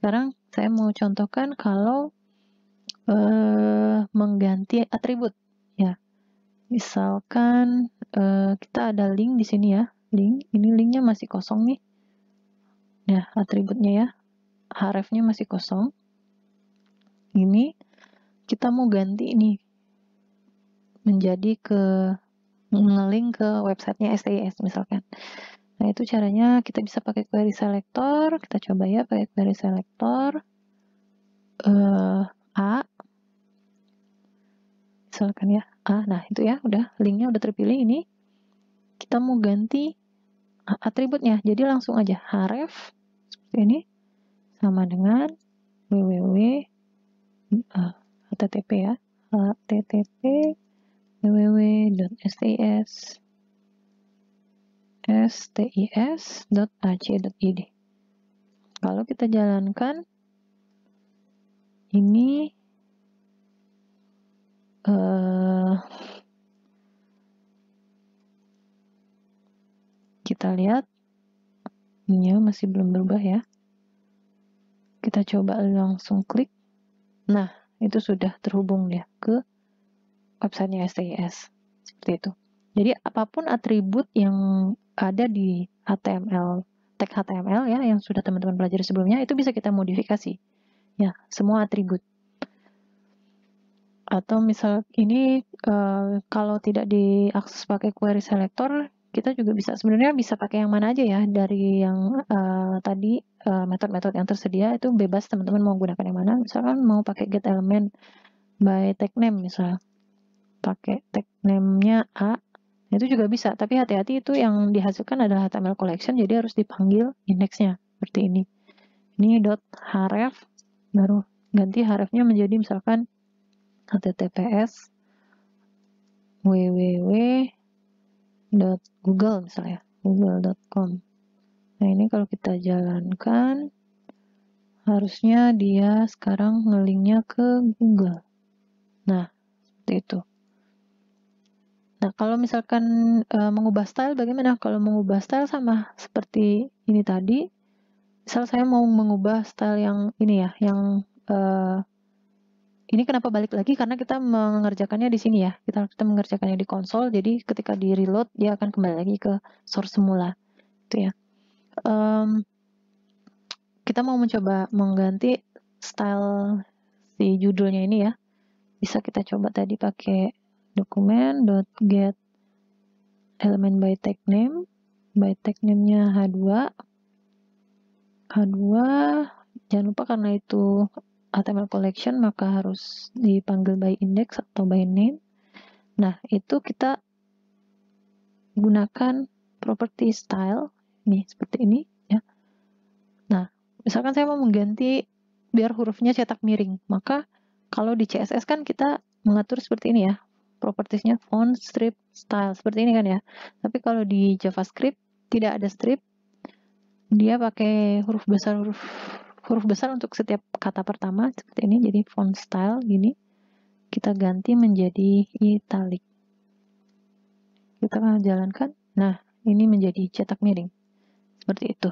sekarang saya mau contohkan kalau uh, mengganti atribut ya. Misalkan uh, kita ada link di sini ya, link. Ini linknya masih kosong nih. ya atributnya ya, hrefnya masih kosong. Ini kita mau ganti ini menjadi ke ngeling ke websitenya STIS misalkan. Nah, itu caranya kita bisa pakai query selector. Kita coba ya pakai query selector uh, A. Misalkan ya A. Nah, itu ya udah linknya udah terpilih ini. Kita mau ganti atributnya. Jadi langsung aja href seperti ini sama dengan www uh, eh, http ya http stis.ac.id. Kalau kita jalankan, ini uh, kita lihat ini masih belum berubah ya kita coba langsung klik nah itu sudah terhubung ya ke websitenya STIS seperti itu jadi apapun atribut yang ada di HTML tag HTML ya yang sudah teman-teman pelajari sebelumnya itu bisa kita modifikasi ya semua atribut atau misal ini uh, kalau tidak diakses pakai query selector kita juga bisa sebenarnya bisa pakai yang mana aja ya dari yang uh, tadi eh, metode-metode yang tersedia itu bebas teman-teman mau gunakan yang mana misalkan mau pakai get element by tag name misal pakai tag name-nya A itu juga bisa, tapi hati-hati itu yang dihasilkan adalah HTML collection, jadi harus dipanggil indeksnya seperti ini. Ini href, baru ganti hrefnya menjadi misalkan https www.google misalnya google.com. Nah ini kalau kita jalankan harusnya dia sekarang ngelinknya ke Google. Nah seperti itu. Nah, kalau misalkan e, mengubah style bagaimana? Kalau mengubah style sama seperti ini tadi. Misal saya mau mengubah style yang ini ya, yang e, ini kenapa balik lagi? Karena kita mengerjakannya di sini ya. Kita kita mengerjakannya di konsol, jadi ketika di reload dia akan kembali lagi ke source semula. Itu ya. E, kita mau mencoba mengganti style di judulnya ini ya. Bisa kita coba tadi pakai dokumen. get element by tag name by tag name-nya H2 H2 jangan lupa karena itu HTML collection maka harus dipanggil by index atau by name nah itu kita gunakan property style nih seperti ini ya nah misalkan saya mau mengganti biar hurufnya cetak miring maka kalau di CSS kan kita mengatur seperti ini ya propertiesnya font strip style seperti ini kan ya tapi kalau di JavaScript tidak ada strip dia pakai huruf besar huruf huruf besar untuk setiap kata pertama seperti ini jadi font style gini kita ganti menjadi italic kita akan jalankan nah ini menjadi cetak miring seperti itu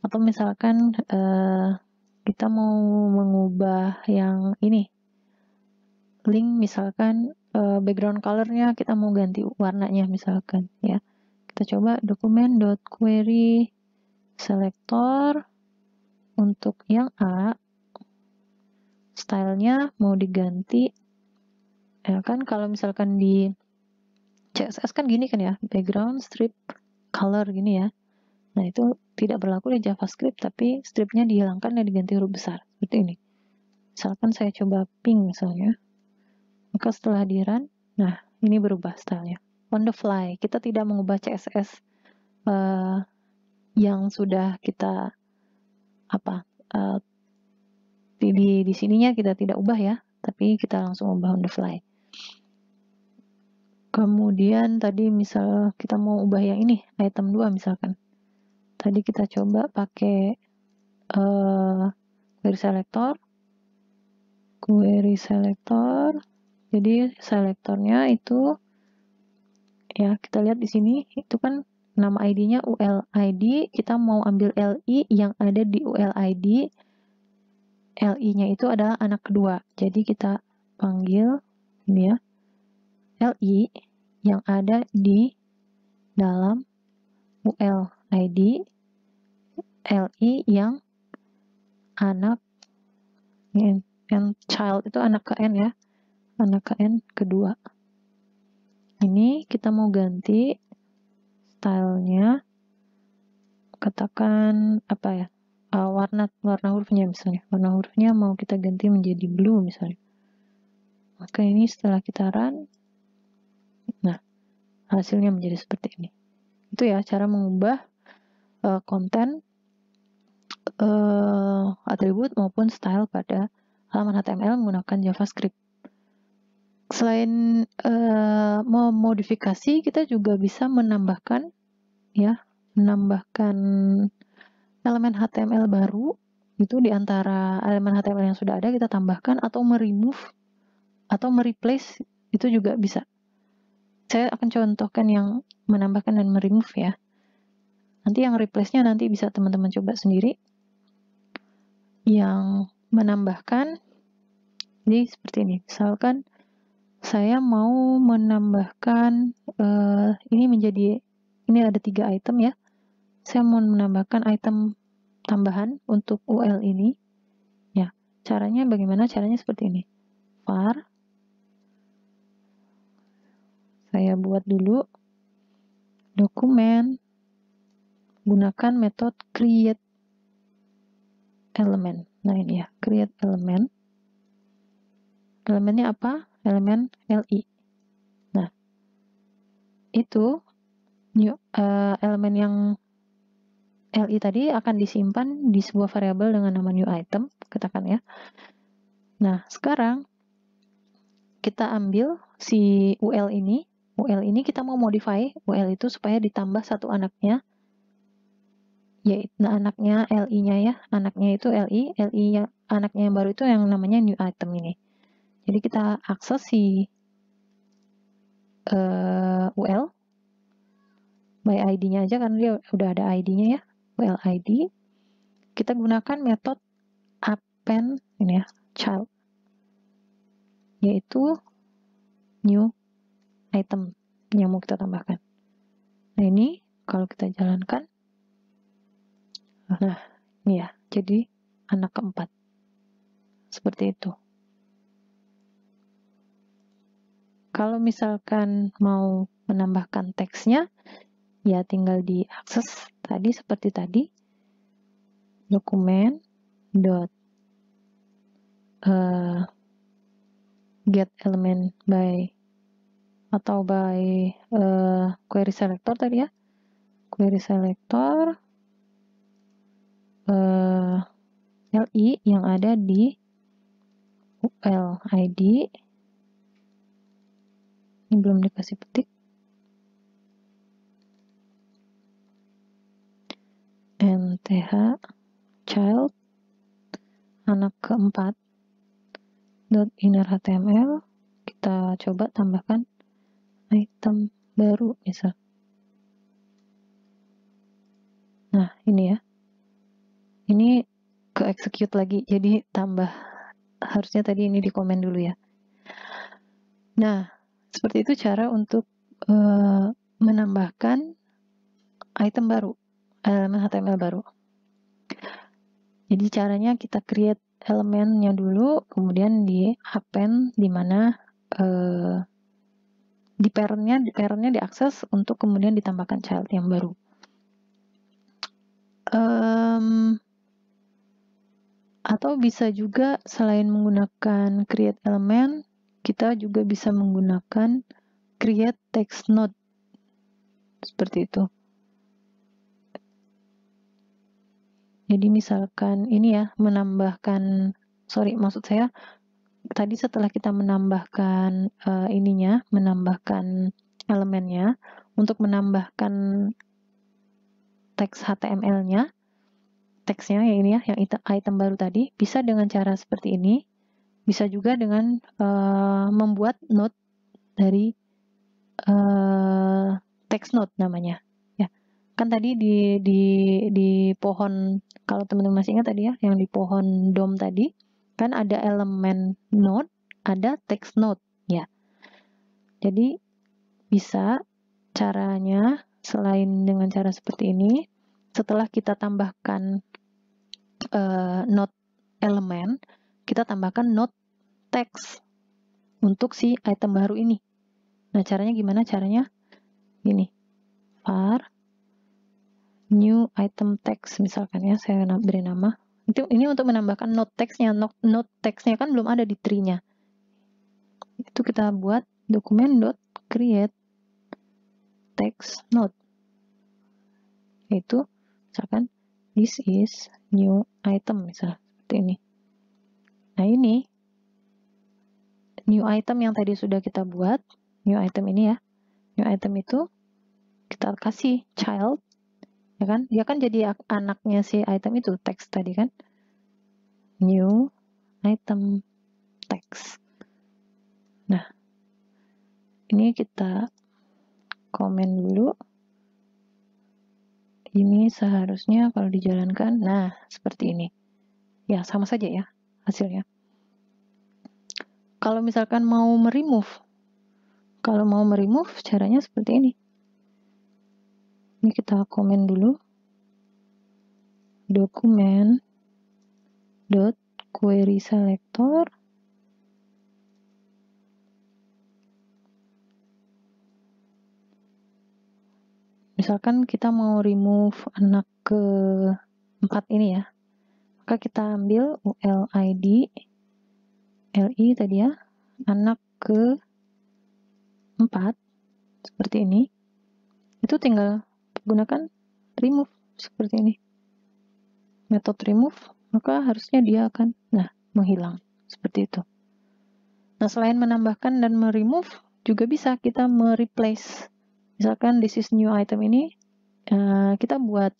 atau misalkan uh, kita mau mengubah yang ini link misalkan uh, background colornya kita mau ganti warnanya misalkan ya kita coba dokumen.query selector untuk yang A stylenya mau diganti ya kan kalau misalkan di CSS kan gini kan ya background strip color gini ya nah itu tidak berlaku di JavaScript tapi stripnya dihilangkan dan diganti huruf besar seperti ini misalkan saya coba pink misalnya maka setelah di run, nah ini berubah stylenya. On the fly, kita tidak mengubah CSS uh, eh, yang sudah kita apa uh, eh, di, di di sininya kita tidak ubah ya, tapi kita langsung ubah on the fly. Kemudian tadi misal kita mau ubah yang ini, item 2 misalkan. Tadi kita coba pakai uh, query selector, query selector, jadi selektornya itu ya kita lihat di sini itu kan nama ID-nya UL ID kita mau ambil LI yang ada di UL ID LI-nya itu adalah anak kedua. Jadi kita panggil ini ya. LI yang ada di dalam UL ID LI yang anak yang child itu anak ke N ya anak KN kedua. Ini kita mau ganti stylenya, katakan apa ya, uh, warna warna hurufnya misalnya, warna hurufnya mau kita ganti menjadi blue misalnya. Maka ini setelah kita run, nah hasilnya menjadi seperti ini. Itu ya cara mengubah uh, konten uh, atribut maupun style pada halaman HTML menggunakan JavaScript selain uh, eh, memodifikasi kita juga bisa menambahkan ya menambahkan elemen HTML baru itu diantara elemen HTML yang sudah ada kita tambahkan atau meremove atau mereplace itu juga bisa. Saya akan contohkan yang menambahkan dan meremove ya. Nanti yang replace-nya nanti bisa teman-teman coba sendiri. Yang menambahkan ini seperti ini. Misalkan saya mau menambahkan uh, ini menjadi ini ada tiga item ya. Saya mau menambahkan item tambahan untuk UL ini. Ya, caranya bagaimana? Caranya seperti ini. var saya buat dulu dokumen gunakan metode create element. Nah, ini ya, create element. Elemennya apa? elemen LI. Nah, itu new, uh, elemen yang LI tadi akan disimpan di sebuah variabel dengan nama new item, katakan ya. Nah, sekarang kita ambil si UL ini. UL ini kita mau modify UL itu supaya ditambah satu anaknya yaitu nah, anaknya LI-nya ya. Anaknya itu LI, LI ya anaknya yang baru itu yang namanya new item ini. Jadi kita akses si uh, eh, UL by ID-nya aja kan dia udah ada ID-nya ya, UL ID. Kita gunakan metode append ini ya, child yaitu new item yang mau kita tambahkan. Nah, ini kalau kita jalankan nah, ini ya. Jadi anak keempat. Seperti itu. Kalau misalkan mau menambahkan teksnya, ya tinggal diakses tadi seperti tadi, dokumen dot eh, get element by atau by uh, query selector tadi ya query selector uh, eh, li yang ada di ul id ini belum dikasih petik NTH child anak keempat dot inner HTML kita coba tambahkan item baru misal nah ini ya ini ke execute lagi jadi tambah harusnya tadi ini di komen dulu ya nah seperti itu cara untuk uh, menambahkan item baru, elemen eh, HTML baru. Jadi caranya kita create elemennya dulu, kemudian di append di mana uh, di parentnya, di parentnya diakses untuk kemudian ditambahkan child yang baru. Um, atau bisa juga selain menggunakan create element, kita juga bisa menggunakan create text node seperti itu. Jadi misalkan ini ya menambahkan sorry maksud saya tadi setelah kita menambahkan uh, ininya menambahkan elemennya untuk menambahkan teks HTML-nya teksnya yang ini ya yang item baru tadi bisa dengan cara seperti ini bisa juga dengan uh, membuat note dari uh, text note namanya. Ya, kan tadi di di di pohon kalau teman-teman masih ingat tadi ya, yang di pohon dom tadi kan ada elemen note, ada text note ya. Jadi bisa caranya selain dengan cara seperti ini, setelah kita tambahkan uh, note elemen, kita tambahkan note teks untuk si item baru ini. Nah, caranya gimana? Caranya gini. var new item text misalkan ya, saya beri nama. Itu ini untuk menambahkan note text-nya. Note, note text-nya kan belum ada di tree-nya. Itu kita buat dokumen create text note. Itu misalkan this is new item misalnya seperti ini. Nah, ini new item yang tadi sudah kita buat, new item ini ya, new item itu kita kasih child, ya kan? Dia kan jadi anaknya si item itu, text tadi kan. New item text. Nah, ini kita komen dulu. Ini seharusnya kalau dijalankan, nah seperti ini. Ya, sama saja ya hasilnya kalau misalkan mau meremove, kalau mau meremove caranya seperti ini. Ini kita komen dulu. Dokumen dot query selector misalkan kita mau remove anak ke 4 ini ya maka kita ambil ulid. LI tadi ya, anak ke 4, seperti ini, itu tinggal gunakan remove seperti ini. Metode remove, maka harusnya dia akan nah menghilang, seperti itu. Nah, selain menambahkan dan meremove, juga bisa kita mereplace. Misalkan this is new item ini, eh, kita buat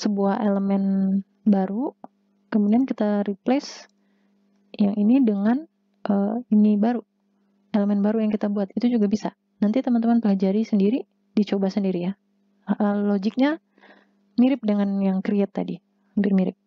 sebuah elemen baru, kemudian kita replace yang ini dengan uh, ini baru elemen baru yang kita buat itu juga bisa nanti teman-teman pelajari sendiri dicoba sendiri ya uh, logiknya mirip dengan yang create tadi hampir mirip